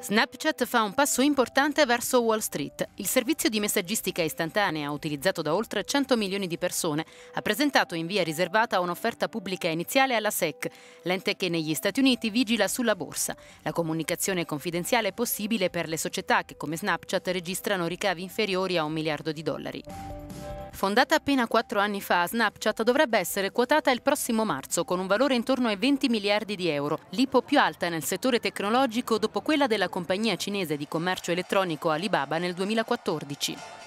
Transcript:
Snapchat fa un passo importante verso Wall Street. Il servizio di messaggistica istantanea, utilizzato da oltre 100 milioni di persone, ha presentato in via riservata un'offerta pubblica iniziale alla SEC, l'ente che negli Stati Uniti vigila sulla borsa. La comunicazione confidenziale è possibile per le società che, come Snapchat, registrano ricavi inferiori a un miliardo di dollari. Fondata appena quattro anni fa, Snapchat dovrebbe essere quotata il prossimo marzo con un valore intorno ai 20 miliardi di euro, l'IPO più alta nel settore tecnologico dopo quella della compagnia cinese di commercio elettronico Alibaba nel 2014.